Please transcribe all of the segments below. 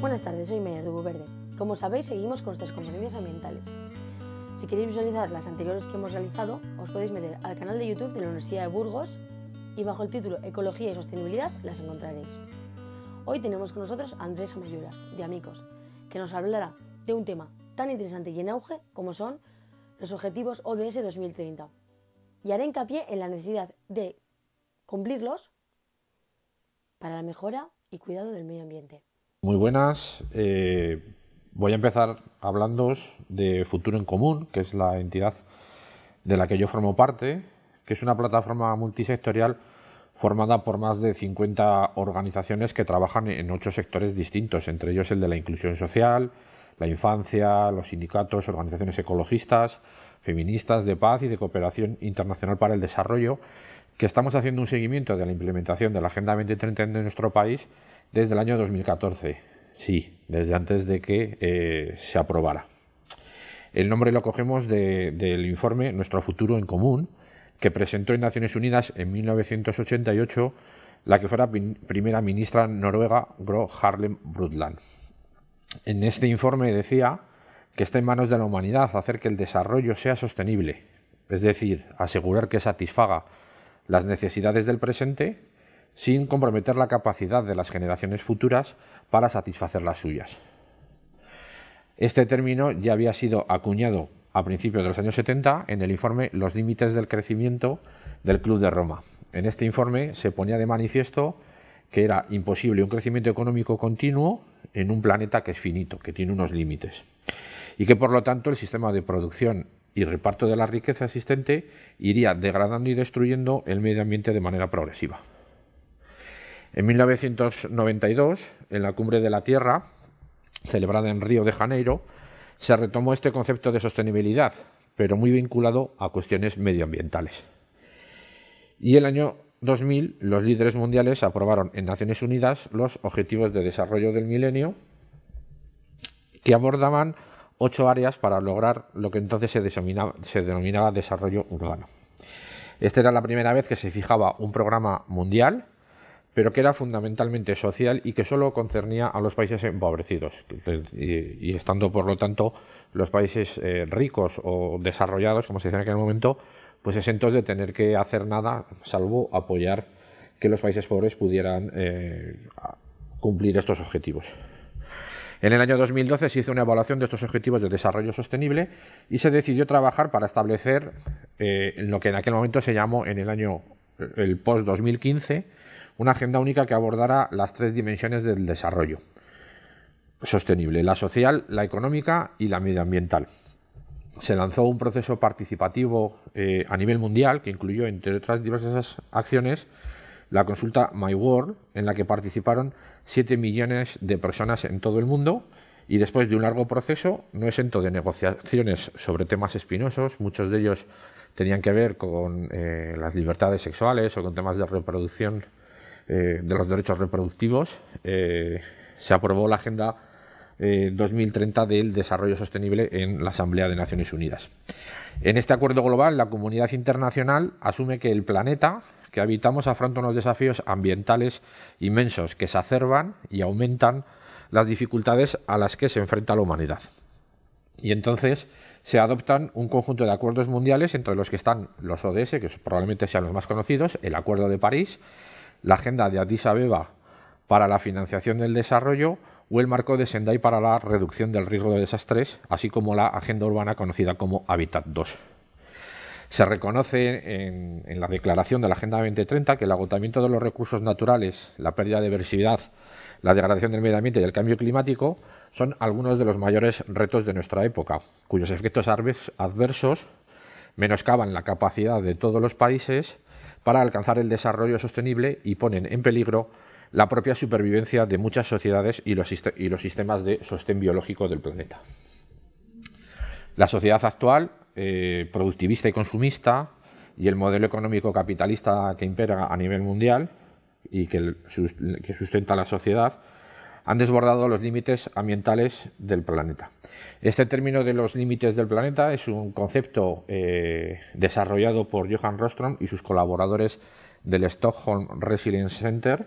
Buenas tardes, soy Meyer de Verde. Como sabéis, seguimos con nuestras conferencias ambientales. Si queréis visualizar las anteriores que hemos realizado, os podéis meter al canal de YouTube de la Universidad de Burgos y bajo el título Ecología y Sostenibilidad las encontraréis. Hoy tenemos con nosotros a Andrés Amayuras, de Amigos, que nos hablará de un tema tan interesante y en auge como son los objetivos ODS 2030. Y haré hincapié en la necesidad de cumplirlos para la mejora y cuidado del medio ambiente. Muy buenas. Eh, voy a empezar hablándoos de Futuro en Común, que es la entidad de la que yo formo parte, que es una plataforma multisectorial formada por más de 50 organizaciones que trabajan en ocho sectores distintos, entre ellos el de la inclusión social, la infancia, los sindicatos, organizaciones ecologistas, feministas, de paz y de cooperación internacional para el desarrollo, que estamos haciendo un seguimiento de la implementación de la Agenda 2030 en nuestro país desde el año 2014, sí, desde antes de que eh, se aprobara. El nombre lo cogemos del informe Nuestro futuro en común, que presentó en Naciones Unidas en 1988 la que fuera primera ministra noruega Gro Harlem Brundtland. En este informe decía que está en manos de la humanidad hacer que el desarrollo sea sostenible, es decir, asegurar que satisfaga las necesidades del presente sin comprometer la capacidad de las generaciones futuras para satisfacer las suyas. Este término ya había sido acuñado a principios de los años 70 en el informe Los límites del crecimiento del Club de Roma. En este informe se ponía de manifiesto que era imposible un crecimiento económico continuo en un planeta que es finito, que tiene unos límites, y que por lo tanto el sistema de producción y reparto de la riqueza existente iría degradando y destruyendo el medio ambiente de manera progresiva. En 1992, en la Cumbre de la Tierra, celebrada en Río de Janeiro, se retomó este concepto de sostenibilidad, pero muy vinculado a cuestiones medioambientales. Y el año 2000, los líderes mundiales aprobaron en Naciones Unidas los Objetivos de Desarrollo del Milenio, que abordaban ocho áreas para lograr lo que entonces se denominaba, se denominaba desarrollo urbano. Esta era la primera vez que se fijaba un programa mundial pero que era fundamentalmente social y que solo concernía a los países empobrecidos. Y, estando, por lo tanto, los países eh, ricos o desarrollados, como se decía en aquel momento, pues exentos de tener que hacer nada, salvo apoyar que los países pobres pudieran eh, cumplir estos objetivos. En el año 2012 se hizo una evaluación de estos objetivos de desarrollo sostenible y se decidió trabajar para establecer eh, lo que en aquel momento se llamó en el año el post 2015 una agenda única que abordara las tres dimensiones del desarrollo sostenible, la social, la económica y la medioambiental. Se lanzó un proceso participativo eh, a nivel mundial que incluyó, entre otras diversas acciones, la consulta My World, en la que participaron 7 millones de personas en todo el mundo y después de un largo proceso, no exento de negociaciones sobre temas espinosos, muchos de ellos tenían que ver con eh, las libertades sexuales o con temas de reproducción eh, de los derechos reproductivos. Eh, se aprobó la Agenda 2030 eh, del Desarrollo Sostenible en la Asamblea de Naciones Unidas. En este acuerdo global, la comunidad internacional asume que el planeta que habitamos afronta unos desafíos ambientales inmensos que se acervan y aumentan las dificultades a las que se enfrenta la humanidad. Y entonces se adoptan un conjunto de acuerdos mundiales entre los que están los ODS, que probablemente sean los más conocidos, el Acuerdo de París, la agenda de Addis Abeba para la financiación del desarrollo o el marco de Sendai para la reducción del riesgo de desastres, así como la agenda urbana conocida como Habitat 2. Se reconoce en, en, la declaración de la Agenda 2030 que el agotamiento de los recursos naturales, la pérdida de diversidad, la degradación del medio ambiente y el cambio climático son algunos de los mayores retos de nuestra época, cuyos efectos adversos menoscaban la capacidad de todos los países para alcanzar el desarrollo sostenible y ponen en peligro la propia supervivencia de muchas sociedades y los, sistemas de sostén biológico del planeta. La sociedad actual, eh, productivista y consumista, y el modelo económico capitalista que impera a nivel mundial y que, que sustenta la sociedad, han desbordado los límites ambientales del planeta. Este término de los límites del planeta es un concepto eh, desarrollado por Johan Rostrom y sus colaboradores del Stockholm Resilience Center,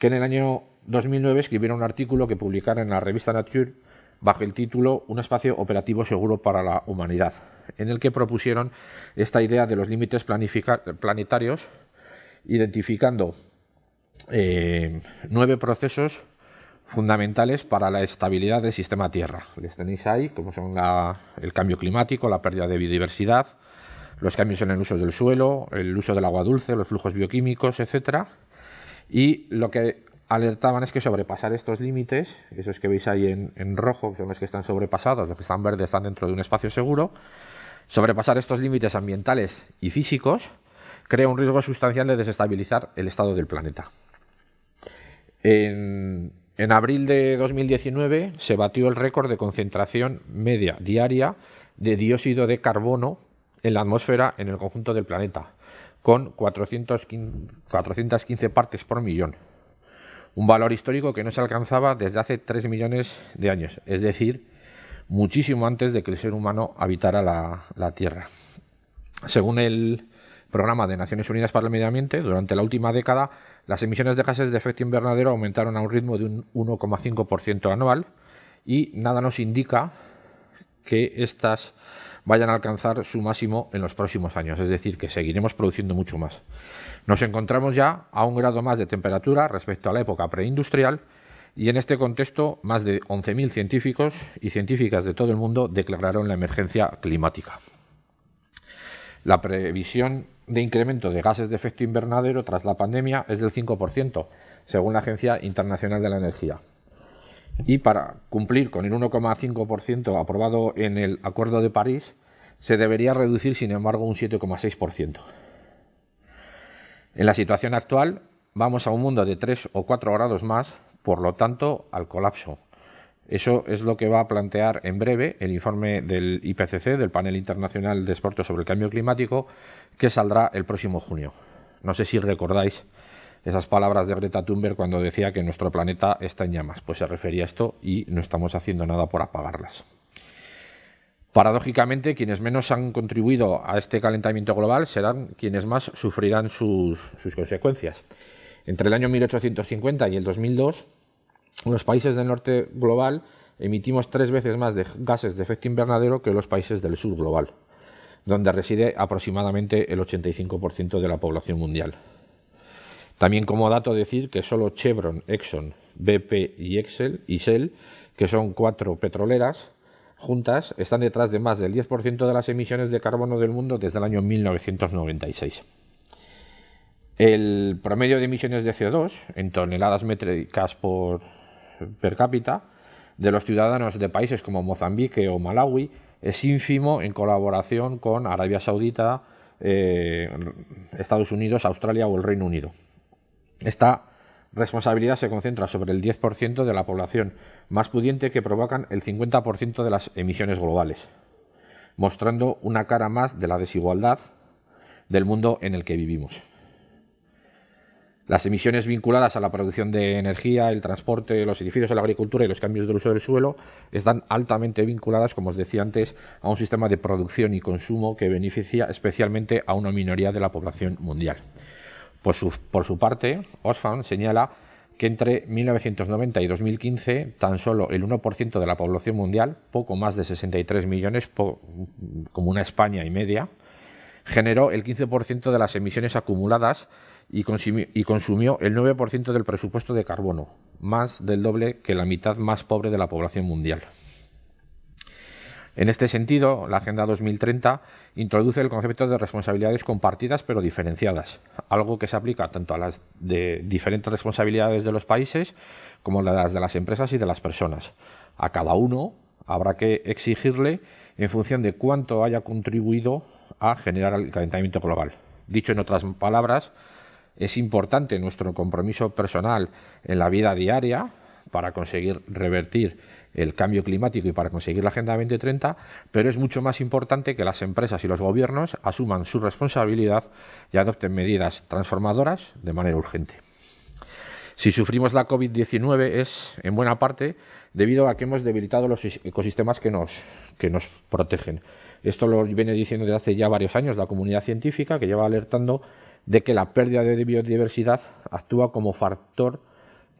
que en el año 2009 escribieron un artículo que publicaron en la revista Nature bajo el título Un espacio operativo seguro para la humanidad, en el que propusieron esta idea de los límites planetarios, identificando eh, nueve procesos fundamentales para la estabilidad del sistema Tierra. Les tenéis ahí, como son el cambio climático, la pérdida de biodiversidad, los cambios en el uso del suelo, el uso del agua dulce, los flujos bioquímicos, etc. Y lo que alertaban es que sobrepasar estos límites, esos que veis ahí en, rojo, que son los que están sobrepasados, los que están verdes están dentro de un espacio seguro, sobrepasar estos límites ambientales y físicos crea un riesgo sustancial de desestabilizar el estado del planeta. En, en abril de 2019 se batió el récord de concentración media diaria de dióxido de carbono en la atmósfera en el conjunto del planeta, con 415, partes por millón. Un valor histórico que no se alcanzaba desde hace 3 millones de años, es decir, muchísimo antes de que el ser humano habitara la, la Tierra. Según el Programa de Naciones Unidas para el Medio Ambiente, durante la última década las emisiones de gases de efecto invernadero aumentaron a un ritmo de un 1,5% anual y nada nos indica que estas vayan a alcanzar su máximo en los próximos años, es decir, que seguiremos produciendo mucho más. Nos encontramos ya a un grado más de temperatura respecto a la época preindustrial y en este contexto más de 11.000 científicos y científicas de todo el mundo declararon la emergencia climática. La previsión de incremento de gases de efecto invernadero tras la pandemia es del 5%, según la Agencia Internacional de la Energía. Y para cumplir con el 1,5% aprobado en el Acuerdo de París, se debería reducir, sin embargo, un 7,6%. En la situación actual, vamos a un mundo de 3 o 4 grados más, por lo tanto, al colapso, eso es lo que va a plantear en breve el informe del IPCC, del Panel Internacional de Expertos sobre el Cambio Climático, que saldrá el próximo junio. No sé si recordáis esas palabras de Greta Thunberg cuando decía que nuestro planeta está en llamas. Pues se refería a esto y no estamos haciendo nada por apagarlas. Paradójicamente, quienes menos han contribuido a este calentamiento global serán quienes más sufrirán sus, sus consecuencias. Entre el año 1850 y el 2002, los países del norte global emitimos tres veces más de gases de efecto invernadero que los países del sur global, donde reside aproximadamente el 85% de la población mundial. También como dato decir que solo Chevron, Exxon, BP y Excel y Shell, que son cuatro petroleras juntas, están detrás de más del 10% de las emisiones de carbono del mundo desde el año 1996. El promedio de emisiones de CO2 en toneladas métricas por per cápita de los ciudadanos de países como Mozambique o Malawi es ínfimo en colaboración con Arabia Saudita, eh, Estados Unidos, Australia o el Reino Unido. Esta responsabilidad se concentra sobre el 10% de la población más pudiente que provocan el 50% de las emisiones globales, mostrando una cara más de la desigualdad del mundo en el que vivimos. Las emisiones vinculadas a la producción de energía, el transporte, los edificios, la agricultura y los cambios del uso del suelo están altamente vinculadas, como os decía antes, a un sistema de producción y consumo que beneficia especialmente a una minoría de la población mundial. Por su, por su parte, Oxfam señala que entre 1990 y 2015 tan solo el 1% de la población mundial, poco más de 63 millones, como una España y media, generó el 15% de las emisiones acumuladas y consumió, el 9% del presupuesto de carbono, más del doble que la mitad más pobre de la población mundial. En este sentido, la Agenda 2030 introduce el concepto de responsabilidades compartidas pero diferenciadas, algo que se aplica tanto a las de diferentes responsabilidades de los países como a las de las empresas y de las personas. A cada uno habrá que exigirle en función de cuánto haya contribuido a generar el calentamiento global. Dicho en otras palabras, es importante nuestro compromiso personal en la vida diaria para conseguir revertir el cambio climático y para conseguir la Agenda 2030, pero es mucho más importante que las empresas y los gobiernos asuman su responsabilidad y adopten medidas transformadoras de manera urgente. Si sufrimos la COVID-19 es, en buena parte, debido a que hemos debilitado los ecosistemas que nos, que nos protegen. Esto lo viene diciendo desde hace ya varios años la comunidad científica, que lleva alertando de que la pérdida de biodiversidad actúa como factor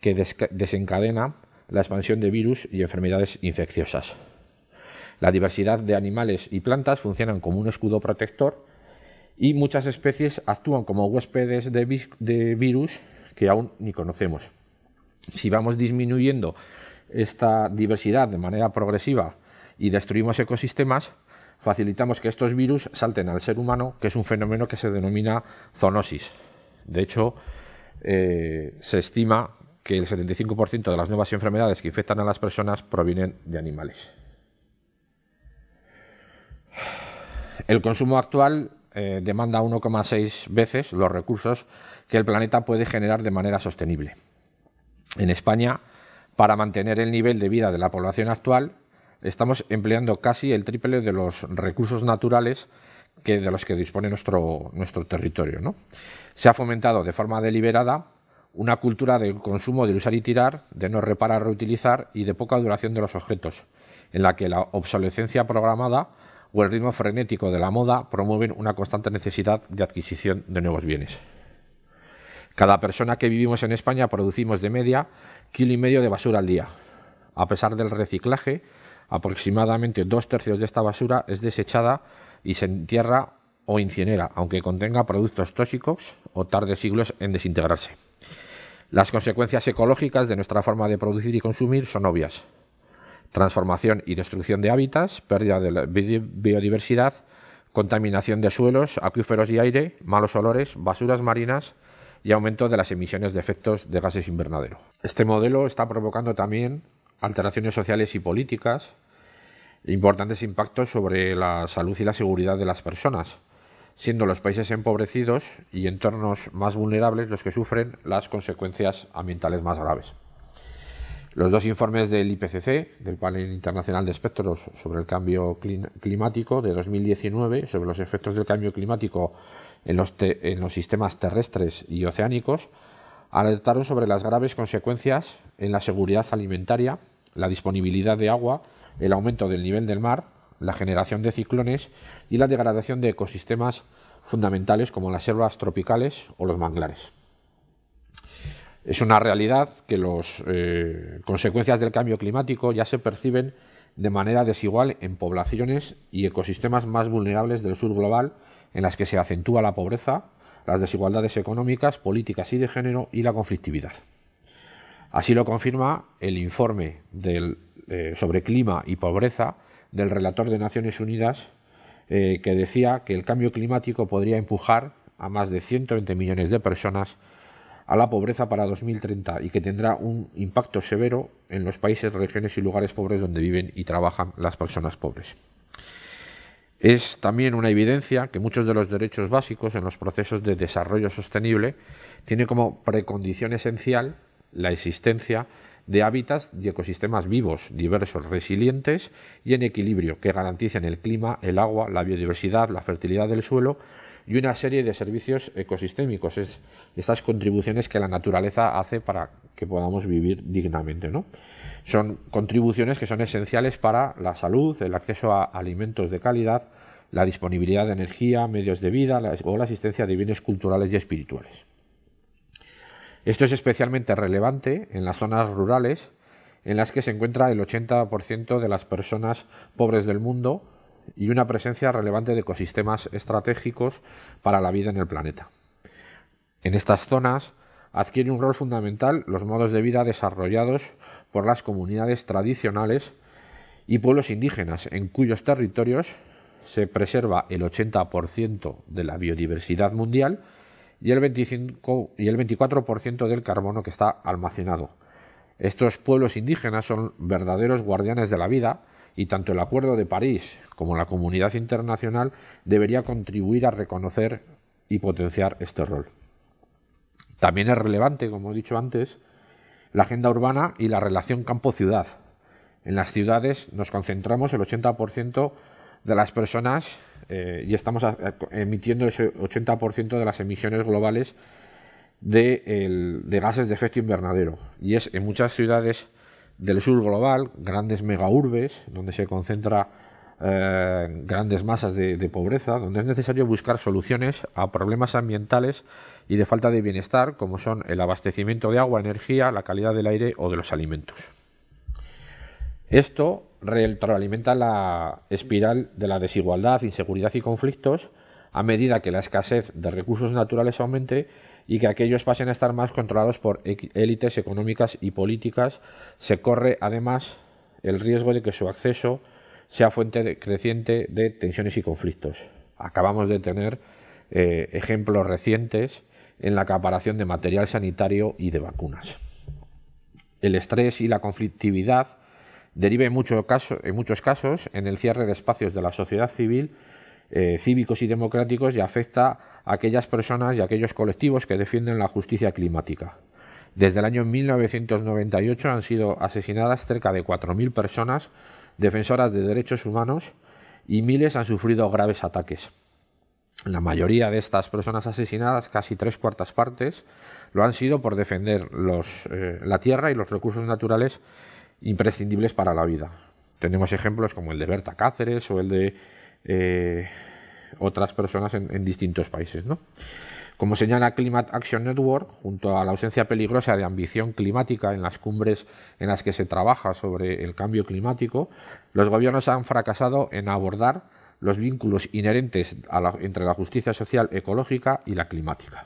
que desencadena la expansión de virus y enfermedades infecciosas. La diversidad de animales y plantas funcionan como un escudo protector y muchas especies actúan como huéspedes de, de virus que aún ni conocemos. Si vamos disminuyendo esta diversidad de manera progresiva y destruimos ecosistemas, facilitamos que estos virus salten al ser humano, que es un fenómeno que se denomina zoonosis. De hecho, eh, se estima que el 75% de las nuevas enfermedades que infectan a las personas provienen de animales. El consumo actual eh, demanda 1,6 veces los recursos que el planeta puede generar de manera sostenible. En España, para mantener el nivel de vida de la población actual, estamos empleando casi el triple de los recursos naturales que de los que dispone nuestro, territorio. Se ha fomentado de forma deliberada una cultura del consumo de usar y tirar, de no reparar, reutilizar y de poca duración de los objetos, en la que la obsolescencia programada o el ritmo frenético de la moda promueven una constante necesidad de adquisición de nuevos bienes. Cada persona que vivimos en España producimos de media kilo y medio de basura al día. A pesar del reciclaje, Aproximadamente dos tercios de esta basura es desechada y se entierra o incinera, aunque contenga productos tóxicos o tarde siglos en desintegrarse. Las consecuencias ecológicas de nuestra forma de producir y consumir son obvias. Transformación y destrucción de hábitats, pérdida de la biodiversidad, contaminación de suelos, acuíferos y aire, malos olores, basuras marinas y aumento de las emisiones de efectos de gases invernadero. Este modelo está provocando también alteraciones sociales y políticas, importantes impactos sobre la salud y la seguridad de las personas, siendo los países empobrecidos y entornos más vulnerables los que sufren las consecuencias ambientales más graves. Los dos informes del IPCC, del Panel Internacional de Espectros sobre el Cambio Climático de 2019, sobre los efectos del cambio climático en los, en los sistemas terrestres y oceánicos, alertaron sobre las graves consecuencias en la seguridad alimentaria, la disponibilidad de agua, el aumento del nivel del mar, la generación de ciclones y la degradación de ecosistemas fundamentales como las selvas tropicales o los manglares. Es una realidad que las eh, consecuencias del cambio climático ya se perciben de manera desigual en poblaciones y ecosistemas más vulnerables del sur global, en las que se acentúa la pobreza, las desigualdades económicas, políticas y de género y la conflictividad. Así lo confirma el informe eh, sobre clima y pobreza del relator de Naciones Unidas, eh, que decía que el cambio climático podría empujar a más de 120 millones de personas a la pobreza para 2030 y que tendrá un impacto severo en los países, regiones y lugares pobres donde viven y trabajan las personas pobres. Es también una evidencia que muchos de los derechos básicos en los procesos de desarrollo sostenible tienen como precondición esencial la existencia de hábitats y ecosistemas vivos, diversos, resilientes y en equilibrio, que garanticen el clima, el agua, la biodiversidad, la fertilidad del suelo y una serie de servicios ecosistémicos, estas contribuciones que la naturaleza hace para que podamos vivir dignamente. Son contribuciones que son esenciales para la salud, el acceso a alimentos de calidad, la disponibilidad de energía, medios de vida o la asistencia de bienes culturales y espirituales. Esto es especialmente relevante en las zonas rurales, en las que se encuentra el 80% de las personas pobres del mundo y una presencia relevante de ecosistemas estratégicos para la vida en el planeta. En estas zonas adquiere un rol fundamental los modos de vida desarrollados por las comunidades tradicionales y pueblos indígenas, en cuyos territorios se preserva el 80% de la biodiversidad mundial y el, 25, y el 24% del carbono que está almacenado. Estos pueblos indígenas son verdaderos guardianes de la vida y tanto el Acuerdo de París como la comunidad internacional debería contribuir a reconocer y potenciar este rol. También es relevante, como he dicho antes, la agenda urbana y la relación campo-ciudad. En las ciudades nos concentramos el 80% de las personas eh, y estamos emitiendo ese 80% de las emisiones globales de, gases de efecto invernadero. Y es en muchas ciudades del sur global, grandes megaurbes, donde se concentra eh, grandes masas de, de, pobreza, donde es necesario buscar soluciones a problemas ambientales y de falta de bienestar, como son el abastecimiento de agua, energía, la calidad del aire o de los alimentos. Esto retroalimenta la espiral de la desigualdad, inseguridad y conflictos a medida que la escasez de recursos naturales aumente y que aquellos pasen a estar más controlados por élites económicas y políticas, se corre además el riesgo de que su acceso sea fuente creciente de tensiones y conflictos. Acabamos de tener eh, ejemplos recientes en la acaparación de material sanitario y de vacunas. El estrés y la conflictividad deriva en, en muchos casos en el cierre de espacios de la sociedad civil, eh, cívicos y democráticos, y afecta a aquellas personas y a aquellos colectivos que defienden la justicia climática. Desde el año 1998 han sido asesinadas cerca de 4.000 personas defensoras de derechos humanos y miles han sufrido graves ataques. La mayoría de estas personas asesinadas, casi tres cuartas partes, lo han sido por defender eh, la tierra y los recursos naturales imprescindibles para la vida. Tenemos ejemplos como el de Berta Cáceres o el de eh, otras personas en, distintos países. ¿no? Como señala Climate Action Network, junto a la ausencia peligrosa de ambición climática en las cumbres en las que se trabaja sobre el cambio climático, los gobiernos han fracasado en abordar los vínculos inherentes entre la justicia social ecológica y la climática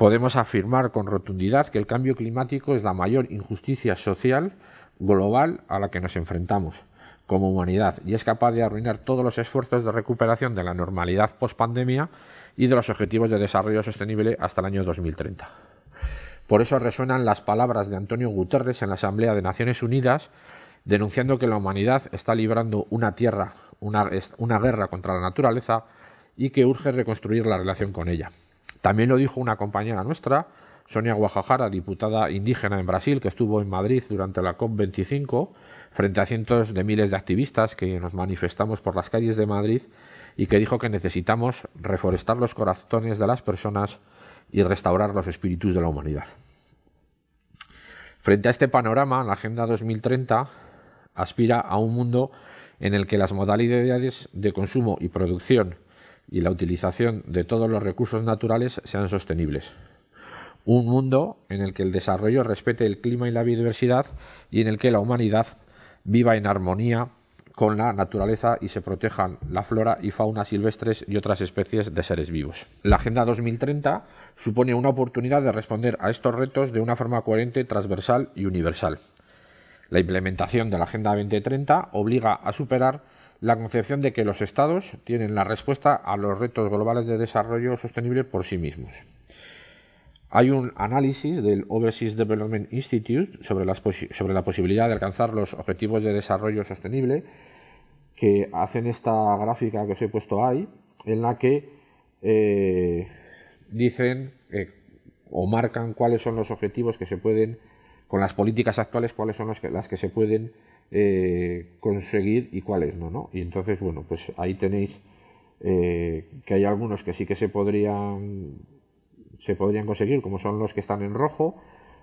podemos afirmar con rotundidad que el cambio climático es la mayor injusticia social global a la que nos enfrentamos como humanidad y es capaz de arruinar todos los esfuerzos de recuperación de la normalidad post-pandemia y de los objetivos de desarrollo sostenible hasta el año 2030. Por eso resuenan las palabras de Antonio Guterres en la Asamblea de Naciones Unidas denunciando que la humanidad está librando una tierra, una guerra contra la naturaleza y que urge reconstruir la relación con ella. También lo dijo una compañera nuestra, Sonia Guajajara, diputada indígena en Brasil, que estuvo en Madrid durante la COP25, frente a cientos de miles de activistas que nos manifestamos por las calles de Madrid y que dijo que necesitamos reforestar los corazones de las personas y restaurar los espíritus de la humanidad. Frente a este panorama, la Agenda 2030 aspira a un mundo en el que las modalidades de consumo y producción y la utilización de todos los recursos naturales sean sostenibles. Un mundo en el que el desarrollo respete el clima y la biodiversidad y en el que la humanidad viva en armonía con la naturaleza y se protejan la flora y fauna silvestres y otras especies de seres vivos. La Agenda 2030 supone una oportunidad de responder a estos retos de una forma coherente, transversal y universal. La implementación de la Agenda 2030 obliga a superar la concepción de que los Estados tienen la respuesta a los retos globales de desarrollo sostenible por sí mismos. Hay un análisis del Overseas Development Institute sobre, las sobre la posibilidad de alcanzar los objetivos de desarrollo sostenible que hacen esta gráfica que os he puesto ahí, en la que eh, dicen eh, o marcan cuáles son los objetivos que se pueden, con las políticas actuales, cuáles son las que se pueden eh, conseguir y cuáles no, ¿no? Y entonces, bueno, pues ahí tenéis eh, que hay algunos que sí que se podrían, se podrían conseguir, como son los que están en rojo,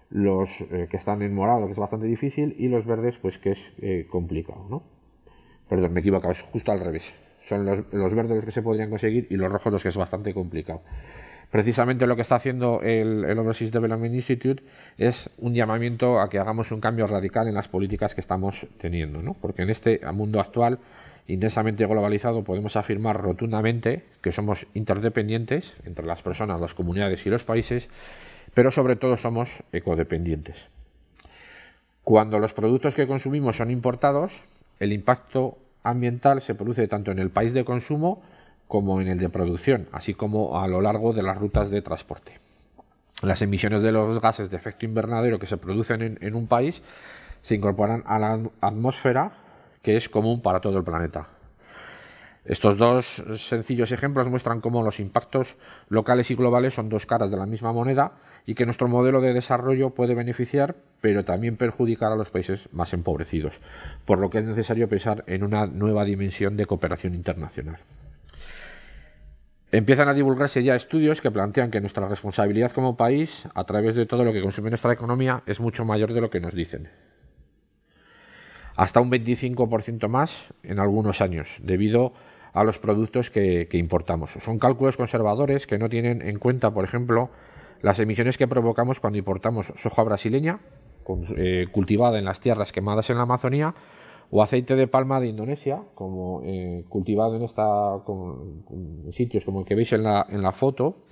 los eh, que están en morado, que es bastante difícil, y los verdes, pues que es complicado, ¿no? Perdón, me he es justo al revés. Son los, los verdes los que se podrían conseguir y los rojos los que es bastante complicado precisamente lo que está haciendo el, Overseas Development Institute es un llamamiento a que hagamos un cambio radical en las políticas que estamos teniendo, porque en este mundo actual intensamente globalizado podemos afirmar rotundamente que somos interdependientes entre las personas, las comunidades y los países, pero sobre todo somos ecodependientes. Cuando los productos que consumimos son importados, el impacto ambiental se produce tanto en el país de consumo como en el de producción, así como a lo largo de las rutas de transporte. Las emisiones de los gases de efecto invernadero que se producen en, un país se incorporan a la atmósfera, que es común para todo el planeta. Estos dos sencillos ejemplos muestran cómo los impactos locales y globales son dos caras de la misma moneda y que nuestro modelo de desarrollo puede beneficiar, pero también perjudicar a los países más empobrecidos, por lo que es necesario pensar en una nueva dimensión de cooperación internacional. Empiezan a divulgarse ya estudios que plantean que nuestra responsabilidad como país, a través de todo lo que consume nuestra economía, es mucho mayor de lo que nos dicen. Hasta un 25% más en algunos años, debido a los productos que, importamos. Son cálculos conservadores que no tienen en cuenta, por ejemplo, las emisiones que provocamos cuando importamos soja brasileña, eh, cultivada en las tierras quemadas en la Amazonía, o aceite de palma de Indonesia, como eh, cultivado en esta sitios como el que veis en la, en la, foto,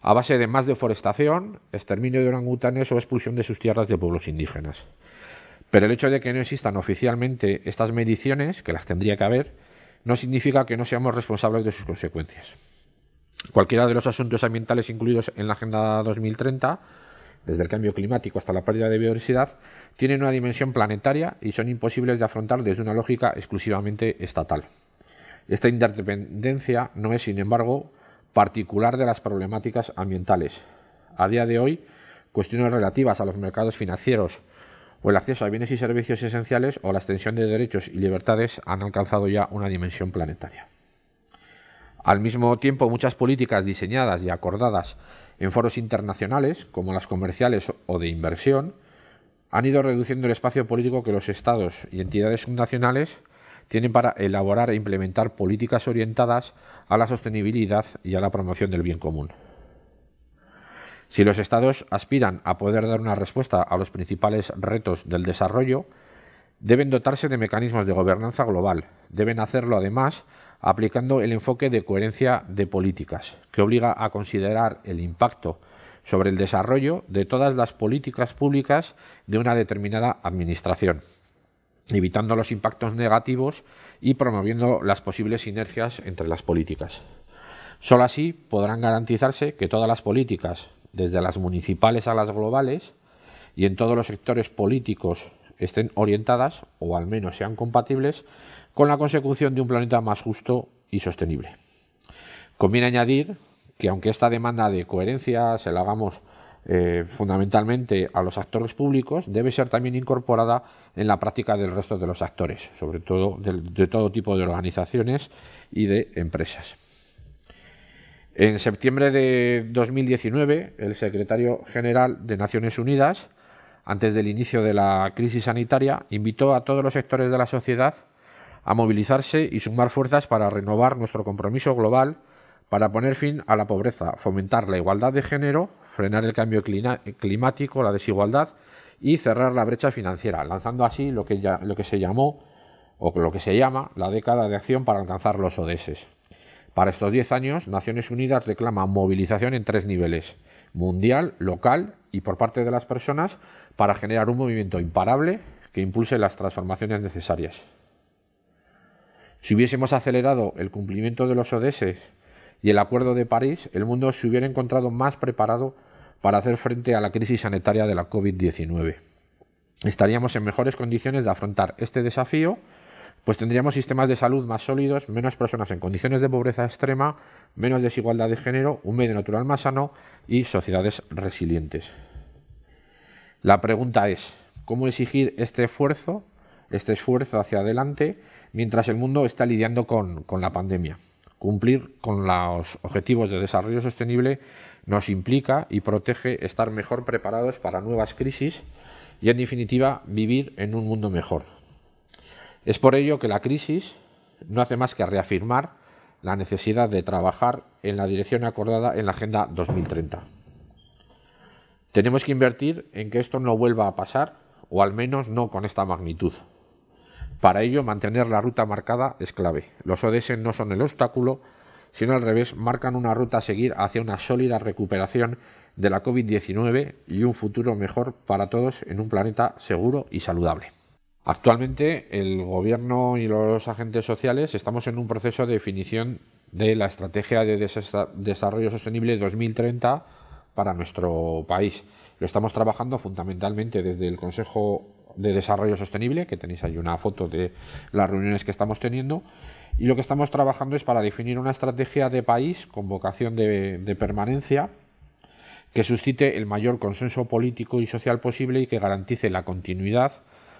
a base de más deforestación, exterminio de orangutanes o expulsión de sus tierras de pueblos indígenas. Pero el hecho de que no existan oficialmente estas mediciones, que las tendría que haber, no significa que no seamos responsables de sus consecuencias. Cualquiera de los asuntos ambientales incluidos en la Agenda 2030 desde el cambio climático hasta la pérdida de biodiversidad, tienen una dimensión planetaria y son imposibles de afrontar desde una lógica exclusivamente estatal. Esta interdependencia no es, sin embargo, particular de las problemáticas ambientales. A día de hoy, cuestiones relativas a los mercados financieros o el acceso a bienes y servicios esenciales o la extensión de derechos y libertades han alcanzado ya una dimensión planetaria. Al mismo tiempo, muchas políticas diseñadas y acordadas en foros internacionales, como las comerciales o de inversión, han ido reduciendo el espacio político que los estados y entidades nacionales tienen para elaborar e implementar políticas orientadas a la sostenibilidad y a la promoción del bien común. Si los estados aspiran a poder dar una respuesta a los principales retos del desarrollo, deben dotarse de mecanismos de gobernanza global, deben hacerlo además aplicando el enfoque de coherencia de políticas, que obliga a considerar el impacto sobre el desarrollo de todas las políticas públicas de una determinada administración, evitando los impactos negativos y promoviendo las posibles sinergias entre las políticas. Solo así podrán garantizarse que todas las políticas, desde las municipales a las globales, y en todos los sectores políticos estén orientadas, o al menos sean compatibles, con la consecución de un planeta más justo y sostenible. Conviene añadir que aunque esta demanda de coherencia se la hagamos eh, fundamentalmente a los actores públicos, debe ser también incorporada en la práctica del resto de los actores, sobre todo de, de todo tipo de organizaciones y de empresas. En septiembre de 2019, el secretario general de Naciones Unidas, antes del inicio de la crisis sanitaria, invitó a todos los sectores de la sociedad a movilizarse y sumar fuerzas para renovar nuestro compromiso global para poner fin a la pobreza, fomentar la igualdad de género, frenar el cambio climático, la desigualdad y cerrar la brecha financiera, lanzando así lo que, ya, lo que se llamó o lo que se llama la década de acción para alcanzar los ODS. Para estos 10 años, Naciones Unidas reclama movilización en tres niveles, mundial, local y por parte de las personas, para generar un movimiento imparable que impulse las transformaciones necesarias. Si hubiésemos acelerado el cumplimiento de los ODS y el Acuerdo de París, el mundo se hubiera encontrado más preparado para hacer frente a la crisis sanitaria de la COVID-19. Estaríamos en mejores condiciones de afrontar este desafío, pues tendríamos sistemas de salud más sólidos, menos personas en condiciones de pobreza extrema, menos desigualdad de género, un medio natural más sano y sociedades resilientes. La pregunta es, ¿cómo exigir este esfuerzo, este esfuerzo hacia adelante? mientras el mundo está lidiando con, la pandemia. Cumplir con los objetivos de desarrollo sostenible nos implica y protege estar mejor preparados para nuevas crisis y, en definitiva, vivir en un mundo mejor. Es por ello que la crisis no hace más que reafirmar la necesidad de trabajar en la dirección acordada en la Agenda 2030. Tenemos que invertir en que esto no vuelva a pasar, o al menos no con esta magnitud. Para ello, mantener la ruta marcada es clave. Los ODS no son el obstáculo, sino al revés, marcan una ruta a seguir hacia una sólida recuperación de la COVID-19 y un futuro mejor para todos en un planeta seguro y saludable. Actualmente, el Gobierno y los agentes sociales estamos en un proceso de definición de la Estrategia de Desarrollo Sostenible 2030 para nuestro país. Lo estamos trabajando fundamentalmente desde el Consejo de Desarrollo Sostenible, que tenéis ahí una foto de las reuniones que estamos teniendo. Y lo que estamos trabajando es para definir una estrategia de país con vocación de, permanencia que suscite el mayor consenso político y social posible y que garantice la continuidad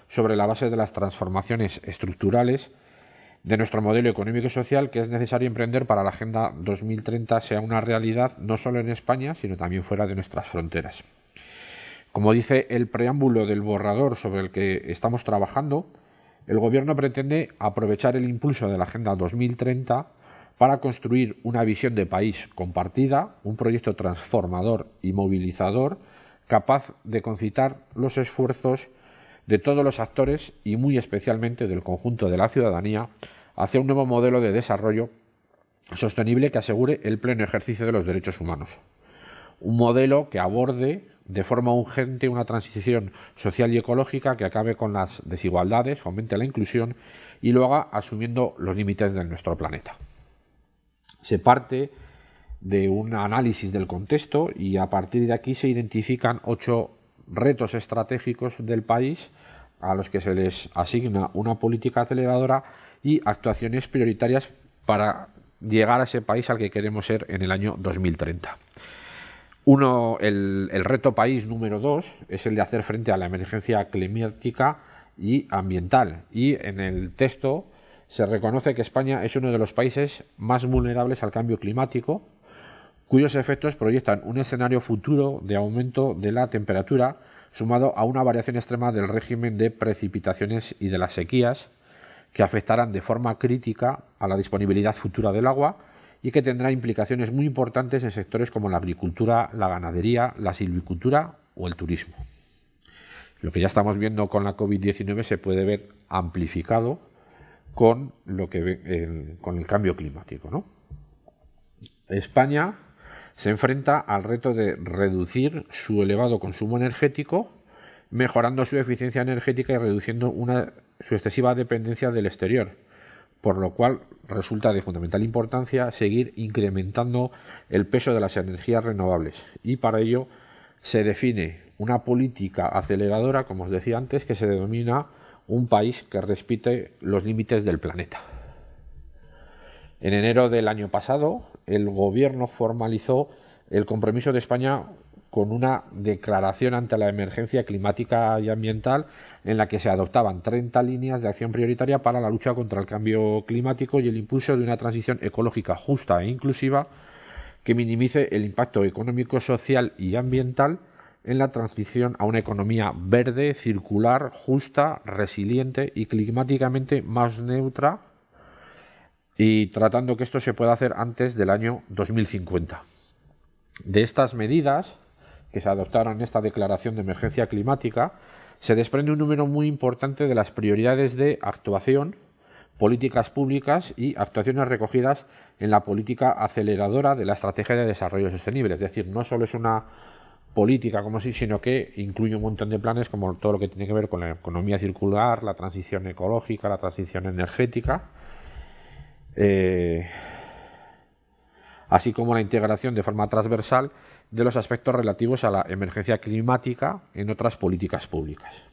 sobre la base de las transformaciones estructurales de nuestro modelo económico y social que es necesario emprender para la Agenda 2030 sea una realidad no solo en España, sino también fuera de nuestras fronteras. Como dice el preámbulo del borrador sobre el que estamos trabajando, el Gobierno pretende aprovechar el impulso de la Agenda 2030 para construir una visión de país compartida, un proyecto transformador y movilizador capaz de concitar los esfuerzos de todos los actores y muy especialmente del conjunto de la ciudadanía hacia un nuevo modelo de desarrollo sostenible que asegure el pleno ejercicio de los derechos humanos. Un modelo que aborde de forma urgente una transición social y ecológica que acabe con las desigualdades, fomente la inclusión y lo haga asumiendo los límites de nuestro planeta. Se parte de un análisis del contexto y a partir de aquí se identifican ocho retos estratégicos del país a los que se les asigna una política aceleradora y actuaciones prioritarias para llegar a ese país al que queremos ser en el año 2030. Uno, el, el reto país número dos es el de hacer frente a la emergencia climática y ambiental. Y en el texto se reconoce que España es uno de los países más vulnerables al cambio climático, cuyos efectos proyectan un escenario futuro de aumento de la temperatura sumado a una variación extrema del régimen de precipitaciones y de las sequías que afectarán de forma crítica a la disponibilidad futura del agua y que tendrá implicaciones muy importantes en sectores como la agricultura, la ganadería, la silvicultura o el turismo. Lo que ya estamos viendo con la COVID-19 se puede ver amplificado con, lo que, con el cambio climático. España se enfrenta al reto de reducir su elevado consumo energético, mejorando su eficiencia energética y reduciendo su excesiva dependencia del exterior, por lo cual resulta de fundamental importancia seguir incrementando el peso de las energías renovables y para ello se define una política aceleradora, como os decía antes, que se denomina un país que respite los límites del planeta. En enero del año pasado, el gobierno formalizó el compromiso de España con una declaración ante la emergencia climática y ambiental en la que se adoptaban 30 líneas de acción prioritaria para la lucha contra el cambio climático y el impulso de una transición ecológica justa e inclusiva que minimice el impacto económico, social y ambiental en la transición a una economía verde, circular, justa, resiliente y climáticamente más neutra y tratando que esto se pueda hacer antes del año 2050. De estas medidas, que se adoptaron en esta declaración de emergencia climática, se desprende un número muy importante de las prioridades de actuación, políticas públicas y actuaciones recogidas en la política aceleradora de la Estrategia de Desarrollo Sostenible. Es decir, no solo es una política como sí, sino que incluye un montón de planes como todo lo que tiene que ver con la economía circular, la transición ecológica, la transición energética, eh, así como la integración de forma transversal de los aspectos relativos a la emergencia climática en otras políticas públicas.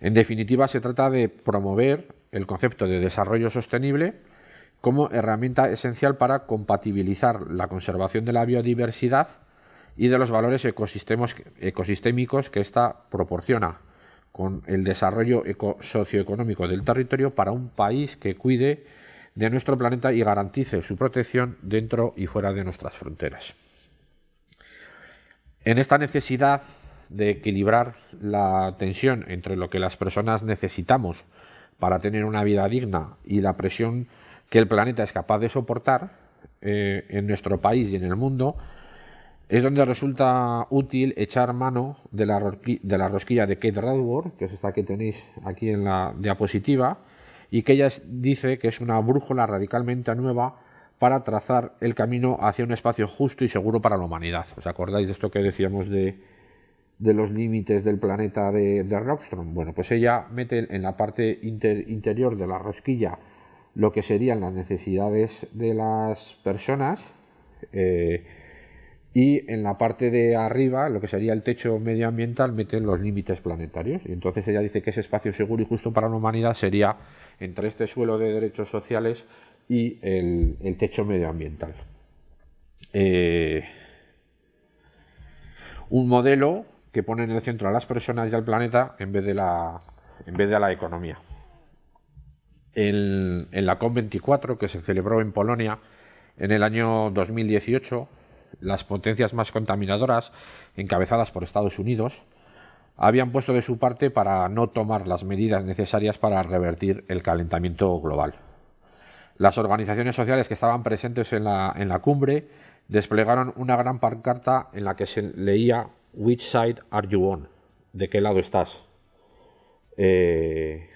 En definitiva, se trata de promover el concepto de desarrollo sostenible como herramienta esencial para compatibilizar la conservación de la biodiversidad y de los valores ecosistémicos que ésta proporciona con el desarrollo socioeconómico del territorio para un país que cuide de nuestro planeta y garantice su protección dentro y fuera de nuestras fronteras. En esta necesidad de equilibrar la tensión entre lo que las personas necesitamos para tener una vida digna y la presión que el planeta es capaz de soportar eh, en nuestro país y en el mundo, es donde resulta útil echar mano de la, de la rosquilla de Kate Radworth, que es esta que tenéis aquí en la diapositiva, y que ella dice que es una brújula radicalmente nueva para trazar el camino hacia un espacio justo y seguro para la humanidad. ¿Os acordáis de esto que decíamos de, los límites del planeta de, de Rockstrom? Bueno, pues ella mete en la parte interior de la rosquilla lo que serían las necesidades de las personas eh, y en la parte de arriba, lo que sería el techo medioambiental, meten los límites planetarios. Y entonces ella dice que ese espacio seguro y justo para la humanidad sería entre este suelo de derechos sociales y el, techo medioambiental. Eh, un modelo que pone en el centro a las personas y al planeta en vez de la, en vez de a la economía. en la COP24, que se celebró en Polonia en el año 2018, las potencias más contaminadoras, encabezadas por Estados Unidos, habían puesto de su parte para no tomar las medidas necesarias para revertir el calentamiento global. Las organizaciones sociales que estaban presentes en la, en la cumbre desplegaron una gran pancarta en la que se leía Which side are you on? ¿De qué lado estás? Eh,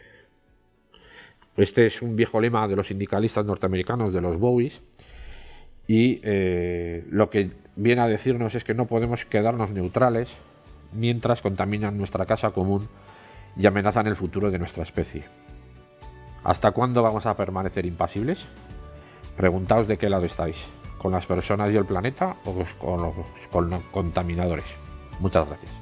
este es un viejo lema de los sindicalistas norteamericanos, de los Bowies, y eh, lo que viene a decirnos es que no podemos quedarnos neutrales mientras contaminan nuestra casa común y amenazan el futuro de nuestra especie. ¿Hasta cuándo vamos a permanecer impasibles? Preguntaos de qué lado estáis, con las personas y el planeta o con los contaminadores. Muchas gracias.